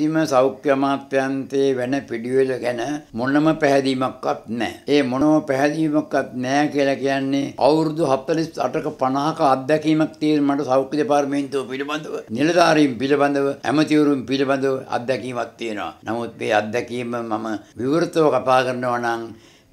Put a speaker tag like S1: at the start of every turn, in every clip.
S1: කිසිම සෞඛ්‍ය අමාත්‍යන්තයේ වෙන පිළිවෙල ගැන මොනම පැහැදීමක්වත් නැහැ. ඒ මොනම පැහැදීමක්වත් නැහැ කියලා කියන්නේ අවුරුදු 48ක 50ක අත්දැකීමක් තියෙන මට සෞඛ්‍ය දෙපාර්තමේන්තුව පිළිබඳව නිලධාරීන් පිළිබඳව ඇමතිවරුන් පිළිබඳව අත්දැකීමක් තියෙනවා. නමුත් මේ අත්දැකීම මම විවෘතව කපා කරනවා නම්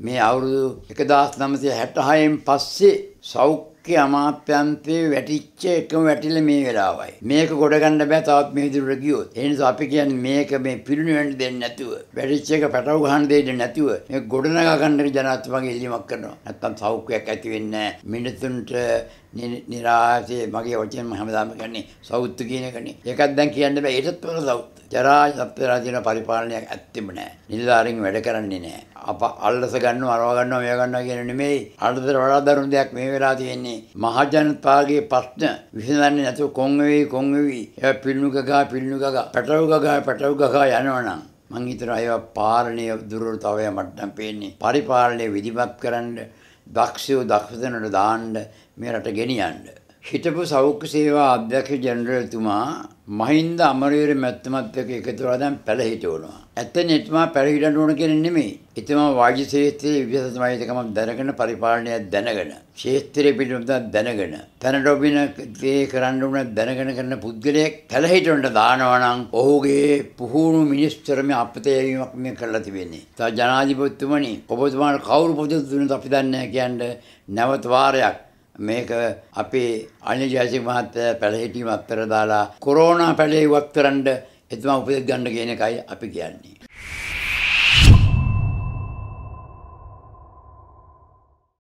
S1: මේ අවුරුදු 1966න් පස්සේ සෞඛ්‍ය ඉලක්කේ අමාත්‍යන්තයේ වැටිච්ච එකම වැටිල්ල මේ වෙලාවයි. මේක ගොඩගන්න බෑ තවත් මේ විදිහට ගියොත්. ඒ නිසා අපි කියන්නේ මේක මේ පිරිණුවෙන්න දෙන්නේ නැතුව වැටිච්ච එක පැටව ගහන්න දෙන්නේ නැතුව මේ ගොඩනගා ගන්න ජනාධිපතිතුමාගේ ඉල්ලීමක් කරනවා. නැත්තම් සෞඛ්‍යයක් ඇති වෙන්නේ නැහැ. මිනිසුන්ට නිරාශය මගේ වචන හැමදාම කියන්නේ සෞත්තු කියන එකනේ. ඒකත් දැන් කියන්න බෑ. ඒකත් වල සෞත්තු. ජරා සත්‍යලා තියෙන පරිපාලනයක් ඇත්තෙම නෑ. නිලධාරීන් වැඩ කරන්නේ නෑ. අප අල්ලස ගන්නවා, අරව ගන්නවා, මේව ගන්නවා කියන නෙමෙයි. අල්ලසට වඩා දරුණු දෙයක් මේ වෙලා තියෙන්නේ. කියන්නේ මහජනතාවගේ ප්‍රශ්න විසඳන්නේ නැතුව කොන් වෙවි කොන් වෙවි ඒවා පිළිනු ගගා පිළිනු ගගා පැටවු ගගා පැටවු ගගා යනවනම් මං හිතනවා ඒවා පාලනීය දුර්වලතාවය මට නම් පේන්නේ පරිපාලනය විධිමත් කරන්න දක්ෂයෝ දක්ෂ දෙනට දාන්න මේ රට ගෙනියන්න හිටපු සෞඛ්‍ය සේවා අධ්‍යක්ෂ ජනරල්තුමා මහින්ද අමරවීර මැතිතුමත් එක්ක එකතු වෙලා දැන් පැලහිට වෙනවා. ඇත්තෙන් එතුමා පැලහිටන්න ඕන කියන්නේ නෙමෙයි. එතුමා වාජ්‍ය ක්ෂේත්‍රයේ විශේෂමයිතකමක් දැනගෙන පරිපාලනය දැනගෙන ක්ෂේත්‍රයේ පිළිබඳව දැනගෙන තනට ඔබින දේ කරන්න ඕන දැනගෙන කරන පුද්ගලයෙක් පැලහිටන්න දානවා නම් ඔහුගේ පුහුණු මිනිස්තරම අපතේ වීමක් මේ කරලා තිබෙන්නේ. තා ජනාධිපතිතුමනි ඔබතුමාට කවුරු පොත දුන්නත් අපි දන්නේ නැහැ කියන්නේ නැවත වාරයක් මේක අපේ අනිජාසික මහත්තයා පැළහිටීම අත්තර දාලා කොරෝනා පැළේ වක්තරන්ඩ එතුමා උපදෙස් ගන්න කියන එකයි අපි කියන්නේ.